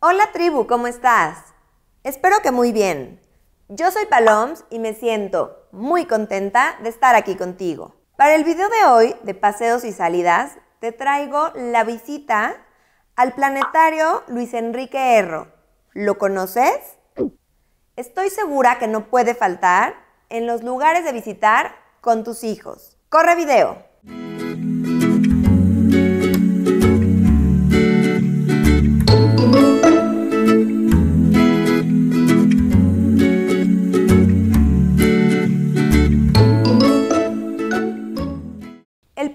Hola tribu, ¿cómo estás? Espero que muy bien. Yo soy Paloms y me siento muy contenta de estar aquí contigo. Para el video de hoy de Paseos y Salidas, te traigo la visita al planetario Luis Enrique Erro. ¿Lo conoces? Estoy segura que no puede faltar en los lugares de visitar con tus hijos. ¡Corre video!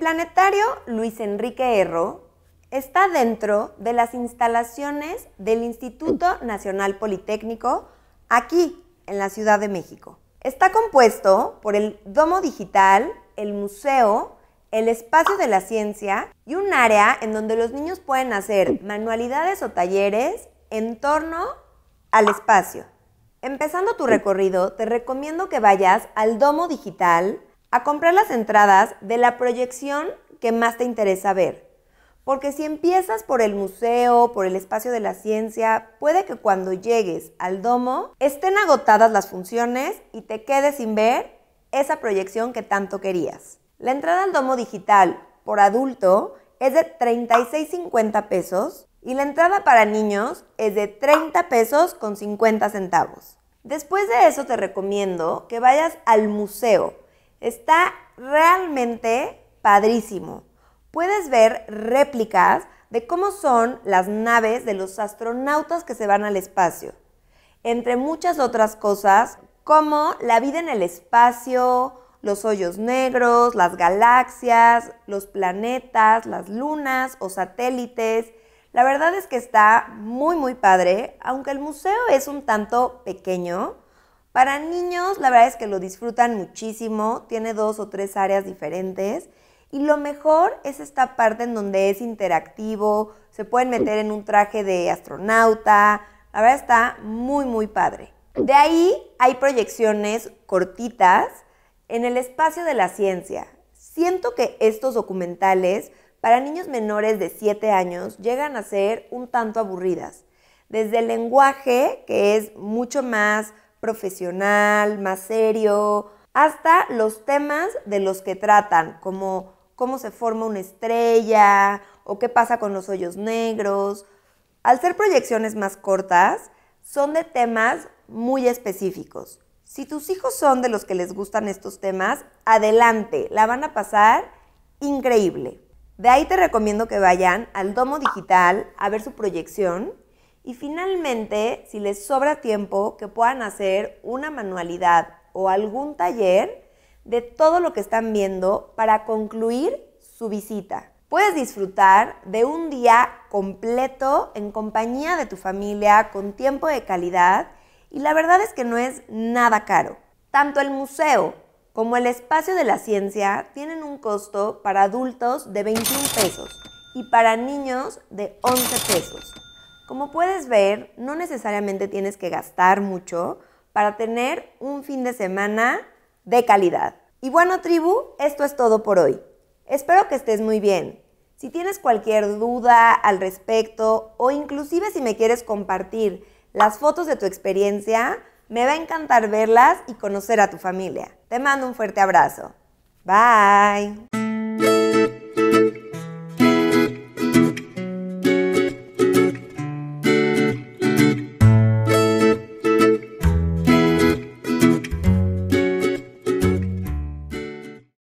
planetario Luis Enrique Erro está dentro de las instalaciones del Instituto Nacional Politécnico aquí en la Ciudad de México. Está compuesto por el Domo Digital, el Museo, el Espacio de la Ciencia y un área en donde los niños pueden hacer manualidades o talleres en torno al espacio. Empezando tu recorrido, te recomiendo que vayas al Domo Digital, a comprar las entradas de la proyección que más te interesa ver. Porque si empiezas por el museo, por el espacio de la ciencia, puede que cuando llegues al domo estén agotadas las funciones y te quedes sin ver esa proyección que tanto querías. La entrada al domo digital por adulto es de 36.50 pesos y la entrada para niños es de 30 pesos con 50 centavos. Después de eso te recomiendo que vayas al museo Está realmente padrísimo. Puedes ver réplicas de cómo son las naves de los astronautas que se van al espacio. Entre muchas otras cosas, como la vida en el espacio, los hoyos negros, las galaxias, los planetas, las lunas o satélites. La verdad es que está muy muy padre, aunque el museo es un tanto pequeño, para niños, la verdad es que lo disfrutan muchísimo, tiene dos o tres áreas diferentes. Y lo mejor es esta parte en donde es interactivo, se pueden meter en un traje de astronauta. La verdad está muy, muy padre. De ahí hay proyecciones cortitas en el espacio de la ciencia. Siento que estos documentales para niños menores de 7 años llegan a ser un tanto aburridas. Desde el lenguaje, que es mucho más profesional, más serio, hasta los temas de los que tratan, como cómo se forma una estrella o qué pasa con los hoyos negros. Al ser proyecciones más cortas, son de temas muy específicos. Si tus hijos son de los que les gustan estos temas, adelante, la van a pasar increíble. De ahí te recomiendo que vayan al Domo Digital a ver su proyección y finalmente, si les sobra tiempo, que puedan hacer una manualidad o algún taller de todo lo que están viendo para concluir su visita. Puedes disfrutar de un día completo en compañía de tu familia, con tiempo de calidad, y la verdad es que no es nada caro. Tanto el museo como el espacio de la ciencia tienen un costo para adultos de 21 pesos y para niños de 11 pesos. Como puedes ver, no necesariamente tienes que gastar mucho para tener un fin de semana de calidad. Y bueno, tribu, esto es todo por hoy. Espero que estés muy bien. Si tienes cualquier duda al respecto o inclusive si me quieres compartir las fotos de tu experiencia, me va a encantar verlas y conocer a tu familia. Te mando un fuerte abrazo. Bye.